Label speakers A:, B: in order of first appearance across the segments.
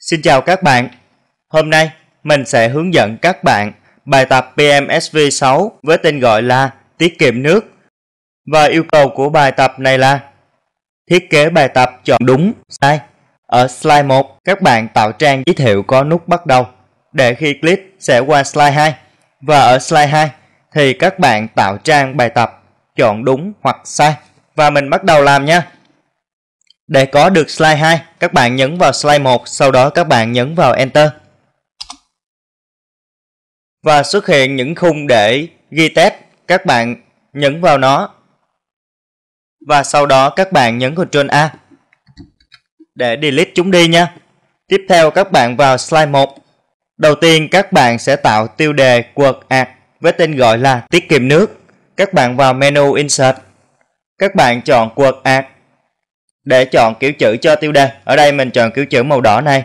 A: Xin chào các bạn. Hôm nay mình sẽ hướng dẫn các bạn bài tập PMSV 6 với tên gọi là Tiết kiệm nước. Và yêu cầu của bài tập này là thiết kế bài tập chọn đúng sai. Ở slide 1, các bạn tạo trang giới thiệu có nút bắt đầu để khi click sẽ qua slide 2. Và ở slide 2 thì các bạn tạo trang bài tập chọn đúng hoặc sai và mình bắt đầu làm nha. Để có được slide 2, các bạn nhấn vào slide 1, sau đó các bạn nhấn vào Enter. Và xuất hiện những khung để ghi test, các bạn nhấn vào nó. Và sau đó các bạn nhấn Ctrl A để delete chúng đi nha. Tiếp theo các bạn vào slide 1. Đầu tiên các bạn sẽ tạo tiêu đề quật ạc với tên gọi là tiết kiệm nước. Các bạn vào menu Insert. Các bạn chọn quật ạc để chọn kiểu chữ cho tiêu đề. Ở đây mình chọn kiểu chữ màu đỏ này.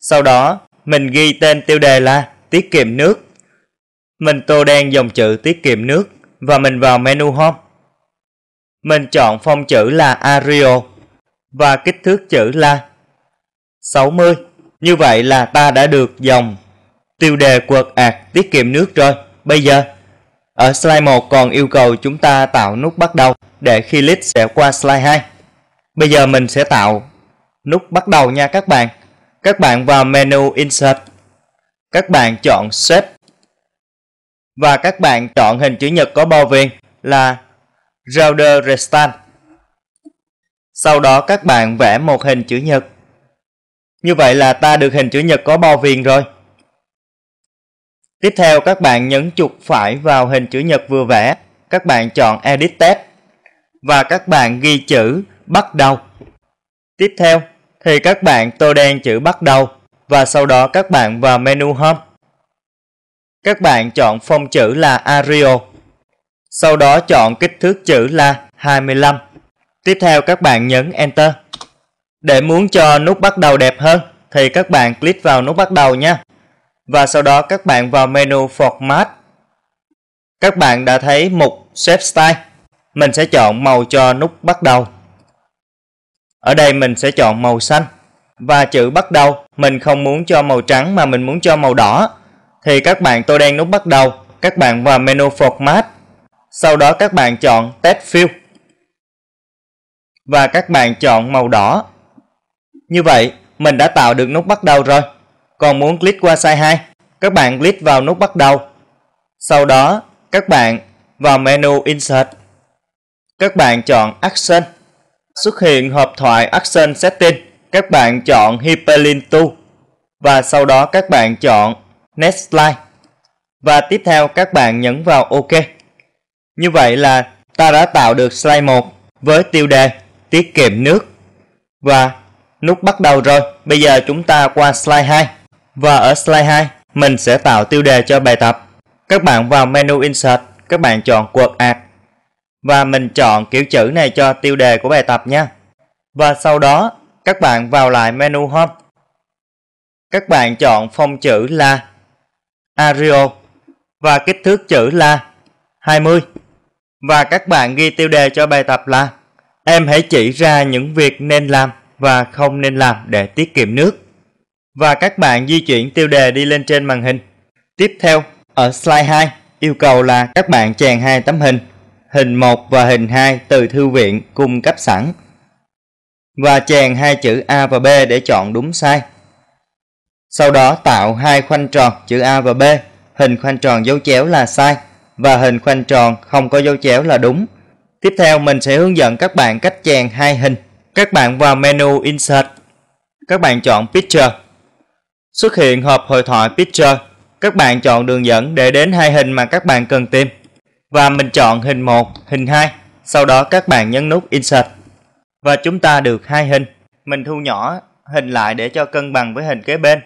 A: Sau đó, mình ghi tên tiêu đề là tiết kiệm nước. Mình tô đen dòng chữ tiết kiệm nước và mình vào menu Home. Mình chọn phong chữ là Arial và kích thước chữ là 60. Như vậy là ta đã được dòng tiêu đề quật ạt tiết kiệm nước rồi. Bây giờ, ở slide 1 còn yêu cầu chúng ta tạo nút bắt đầu để khi click sẽ qua slide 2. Bây giờ mình sẽ tạo nút bắt đầu nha các bạn. Các bạn vào menu Insert. Các bạn chọn Shape. Và các bạn chọn hình chữ nhật có bao viền là Router Restant. Sau đó các bạn vẽ một hình chữ nhật. Như vậy là ta được hình chữ nhật có bao viền rồi. Tiếp theo các bạn nhấn chuột phải vào hình chữ nhật vừa vẽ. Các bạn chọn Edit text Và các bạn ghi chữ bắt đầu. Tiếp theo thì các bạn tô đen chữ bắt đầu và sau đó các bạn vào menu Home. Các bạn chọn phông chữ là Arial. Sau đó chọn kích thước chữ là 25. Tiếp theo các bạn nhấn Enter. Để muốn cho nút bắt đầu đẹp hơn thì các bạn click vào nút bắt đầu nha. Và sau đó các bạn vào menu Format. Các bạn đã thấy mục Shape Style. Mình sẽ chọn màu cho nút bắt đầu. Ở đây mình sẽ chọn màu xanh. Và chữ bắt đầu, mình không muốn cho màu trắng mà mình muốn cho màu đỏ. Thì các bạn tôi đang nút bắt đầu, các bạn vào menu Format. Sau đó các bạn chọn Text Fill. Và các bạn chọn màu đỏ. Như vậy, mình đã tạo được nút bắt đầu rồi. Còn muốn click qua size 2, các bạn click vào nút bắt đầu. Sau đó, các bạn vào menu Insert. Các bạn chọn Action Xuất hiện hộp thoại Action Setting, các bạn chọn Hyperlink to và sau đó các bạn chọn Next Slide và tiếp theo các bạn nhấn vào OK. Như vậy là ta đã tạo được slide 1 với tiêu đề tiết kiệm nước và nút bắt đầu rồi. Bây giờ chúng ta qua slide 2 và ở slide 2 mình sẽ tạo tiêu đề cho bài tập. Các bạn vào menu Insert, các bạn chọn quật ạt và mình chọn kiểu chữ này cho tiêu đề của bài tập nha. Và sau đó, các bạn vào lại menu Home. Các bạn chọn phông chữ là arial và kích thước chữ là 20. Và các bạn ghi tiêu đề cho bài tập là Em hãy chỉ ra những việc nên làm và không nên làm để tiết kiệm nước. Và các bạn di chuyển tiêu đề đi lên trên màn hình. Tiếp theo, ở slide 2, yêu cầu là các bạn chèn hai tấm hình hình 1 và hình 2 từ thư viện cung cấp sẵn và chèn hai chữ A và B để chọn đúng sai. Sau đó tạo hai khoanh tròn chữ A và B, hình khoanh tròn dấu chéo là sai và hình khoanh tròn không có dấu chéo là đúng. Tiếp theo mình sẽ hướng dẫn các bạn cách chèn hai hình. Các bạn vào menu Insert, các bạn chọn Picture. Xuất hiện hộp hội thoại Picture, các bạn chọn đường dẫn để đến hai hình mà các bạn cần tìm và mình chọn hình 1, hình 2. Sau đó các bạn nhấn nút Insert và chúng ta được hai hình. Mình thu nhỏ hình lại để cho cân bằng với hình kế bên.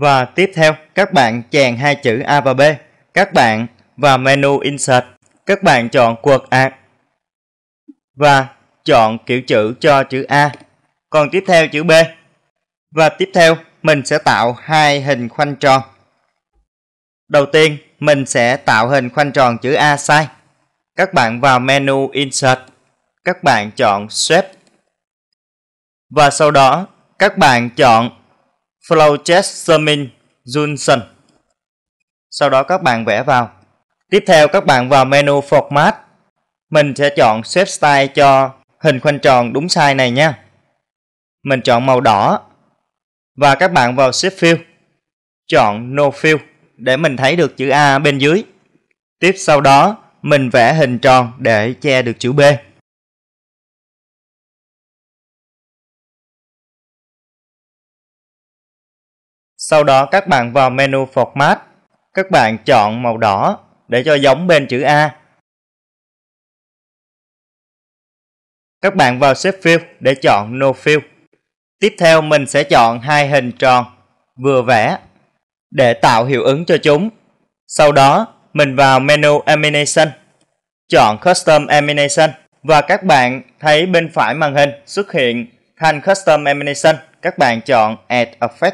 A: Và tiếp theo, các bạn chèn hai chữ A và B. Các bạn vào menu Insert, các bạn chọn quật ạc và chọn kiểu chữ cho chữ A. Còn tiếp theo chữ B. Và tiếp theo, mình sẽ tạo hai hình khoanh tròn. Đầu tiên, mình sẽ tạo hình khoanh tròn chữ A size. Các bạn vào menu Insert, các bạn chọn Shape. Và sau đó, các bạn chọn Flowchart Summing Junction. Sau đó các bạn vẽ vào. Tiếp theo các bạn vào menu Format. Mình sẽ chọn Shape Style cho hình khoanh tròn đúng size này nha. Mình chọn màu đỏ. Và các bạn vào Shape Fill. Chọn No Fill để mình thấy được chữ A bên dưới. Tiếp sau đó, mình vẽ hình tròn để che được chữ B. Sau đó các bạn vào menu Format, các bạn chọn màu đỏ để cho giống bên chữ A. Các bạn vào Shape Fill để chọn No Fill. Tiếp theo mình sẽ chọn hai hình tròn vừa vẽ để tạo hiệu ứng cho chúng. Sau đó, mình vào menu Emination, chọn Custom Emination và các bạn thấy bên phải màn hình xuất hiện thanh Custom Emination. Các bạn chọn Add Effect,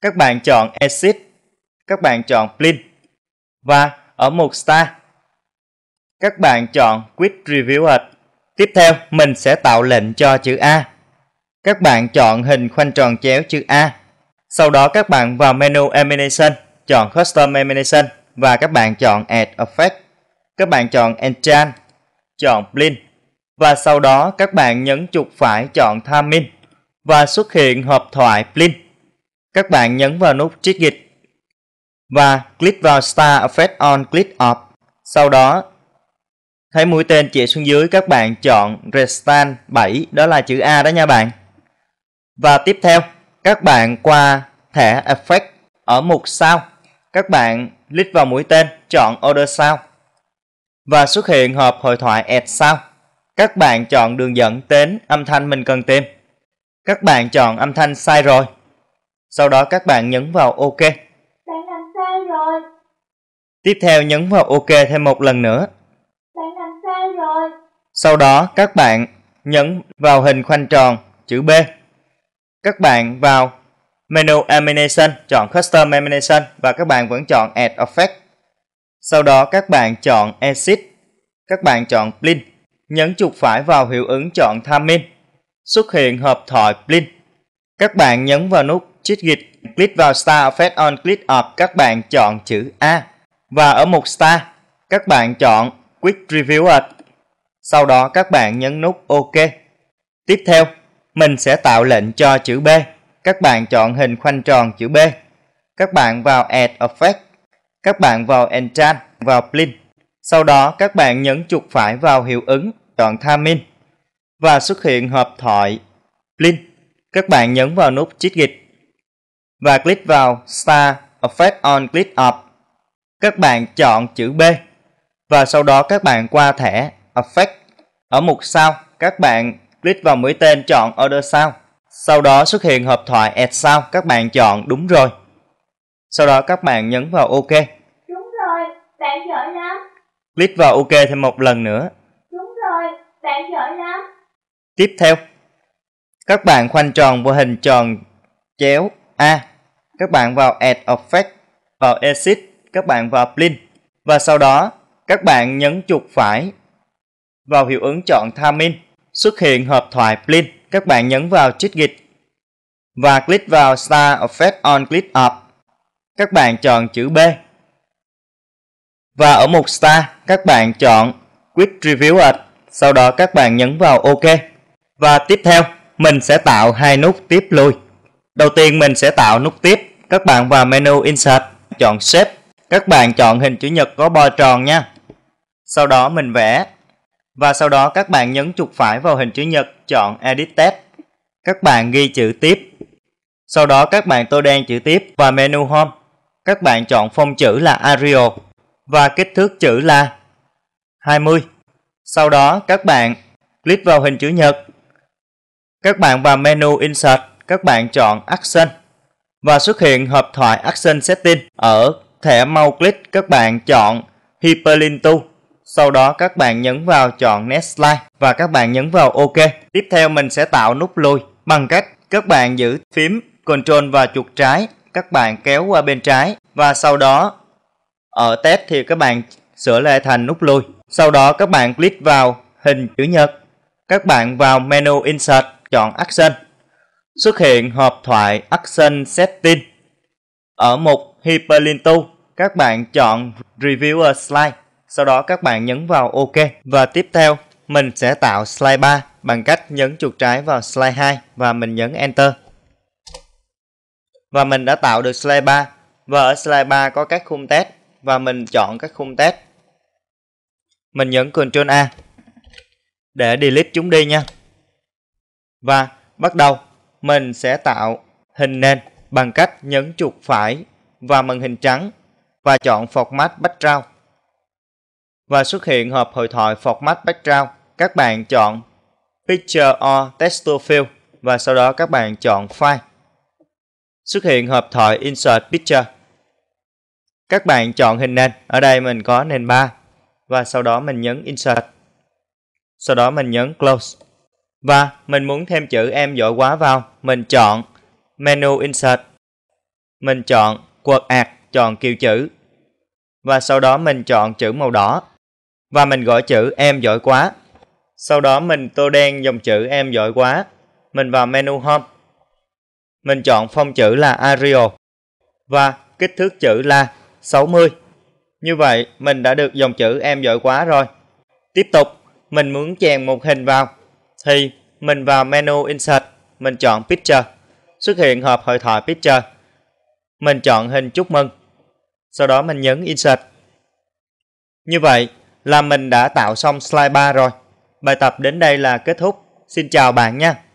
A: các bạn chọn Exit, các bạn chọn Blend và ở mục Star, các bạn chọn Quit Reviewer. Tiếp theo, mình sẽ tạo lệnh cho chữ A. Các bạn chọn hình khoanh tròn chéo chữ A sau đó các bạn vào menu Emanation, chọn Custom Emanation và các bạn chọn Add Effect. Các bạn chọn Enchant, chọn Blink và sau đó các bạn nhấn chuột phải chọn Thamin và xuất hiện hộp thoại Blink. Các bạn nhấn vào nút dịch và click vào Star Effect on Click Off. Sau đó thấy mũi tên chỉ xuống dưới các bạn chọn Restan 7 đó là chữ A đó nha bạn. Và tiếp theo các bạn qua thẻ Effect ở mục Sao. Các bạn click vào mũi tên, chọn Order Sao và xuất hiện hộp hội thoại Add Sao. Các bạn chọn đường dẫn đến âm thanh mình cần tìm. Các bạn chọn âm thanh sai rồi. Sau đó các bạn nhấn vào OK. Bạn làm sai rồi. Tiếp theo nhấn vào OK thêm một lần nữa. Bạn làm sai rồi. Sau đó các bạn nhấn vào hình khoanh tròn chữ B các bạn vào menu Elimination, chọn Custom Elimination và các bạn vẫn chọn Add Effect. Sau đó các bạn chọn Exit, các bạn chọn Blink, nhấn chuột phải vào hiệu ứng chọn Timing, xuất hiện hộp thoại Blink. Các bạn nhấn vào nút Cheat Git, click vào Star Effect on Click Up, các bạn chọn chữ A. Và ở mục Star, các bạn chọn Quick Review Ad. Sau đó các bạn nhấn nút OK. Tiếp theo, mình sẽ tạo lệnh cho chữ B. Các bạn chọn hình khoanh tròn chữ B. Các bạn vào Add Effect. Các bạn vào Enchant, vào Blend. Sau đó các bạn nhấn chuột phải vào hiệu ứng, chọn Thamin. Và xuất hiện hộp thoại Blend. Các bạn nhấn vào nút chít gịch. Và click vào Star Effect on Click Up. Các bạn chọn chữ B. Và sau đó các bạn qua thẻ Effect. Ở mục sau, các bạn click vào mũi tên chọn Order Sound. Sau đó xuất hiện hộp thoại Add Sound, các bạn chọn đúng rồi. Sau đó các bạn nhấn vào OK. Đúng rồi, bạn giỏi lắm. Click vào OK thêm một lần nữa. Đúng rồi, bạn giỏi lắm. Tiếp theo, các bạn khoanh tròn vô hình tròn chéo A. các bạn vào Add Effect, vào Exit, các bạn vào blend Và sau đó, các bạn nhấn chuột phải vào hiệu ứng chọn Thamin xuất hiện hộp thoại Blink, các bạn nhấn vào Git và click vào Start Effect on Click Up. Các bạn chọn chữ B. Và ở mục star, các bạn chọn Quick Review It, sau đó các bạn nhấn vào OK. Và tiếp theo, mình sẽ tạo hai nút tiếp lui. Đầu tiên mình sẽ tạo nút tiếp, các bạn vào menu Insert, chọn Shape. Các bạn chọn hình chữ nhật có bo tròn nha. Sau đó mình vẽ và sau đó các bạn nhấn chuột phải vào hình chữ nhật chọn Edit Text. Các bạn ghi chữ tiếp. Sau đó các bạn tô đen chữ tiếp và menu Home. Các bạn chọn phông chữ là Arial và kích thước chữ là 20. Sau đó các bạn click vào hình chữ nhật. Các bạn vào menu Insert, các bạn chọn Action và xuất hiện hộp thoại Action Setting. Ở thẻ mau click các bạn chọn Hyperlink to sau đó các bạn nhấn vào chọn Next Slide và các bạn nhấn vào OK. Tiếp theo mình sẽ tạo nút lùi bằng cách các bạn giữ phím Ctrl và chuột trái, các bạn kéo qua bên trái và sau đó ở test thì các bạn sửa lại thành nút lùi. Sau đó các bạn click vào hình chữ nhật. Các bạn vào menu Insert, chọn Action. Xuất hiện hộp thoại Action Setting. Ở mục Hyperlink Tool, các bạn chọn Reviewer Slide. Sau đó các bạn nhấn vào OK. Và tiếp theo, mình sẽ tạo slide 3 bằng cách nhấn chuột trái vào slide 2 và mình nhấn Enter. Và mình đã tạo được slide 3. Và ở slide 3 có các khung test và mình chọn các khung test. Mình nhấn Ctrl A để delete chúng đi nha. Và bắt đầu mình sẽ tạo hình nền bằng cách nhấn chuột phải và màn hình trắng và chọn format background và xuất hiện hộp hội thoại format background. Các bạn chọn Picture or Text Field và sau đó các bạn chọn File. Xuất hiện hộp thoại Insert Picture. Các bạn chọn hình nền, ở đây mình có nền 3 và sau đó mình nhấn Insert. Sau đó mình nhấn Close. Và mình muốn thêm chữ em giỏi quá vào, mình chọn Menu Insert. Mình chọn Quật ạc, chọn kiều chữ. Và sau đó mình chọn chữ màu đỏ và mình gọi chữ em giỏi quá. Sau đó mình tô đen dòng chữ em giỏi quá. Mình vào menu Home. Mình chọn phong chữ là Arial và kích thước chữ là 60. Như vậy mình đã được dòng chữ em giỏi quá rồi. Tiếp tục, mình muốn chèn một hình vào thì mình vào menu Insert, mình chọn Picture. Xuất hiện hộp hội thoại Picture. Mình chọn hình chúc mừng. Sau đó mình nhấn Insert. Như vậy, là mình đã tạo xong slide 3 rồi. Bài tập đến đây là kết thúc. Xin chào bạn nha.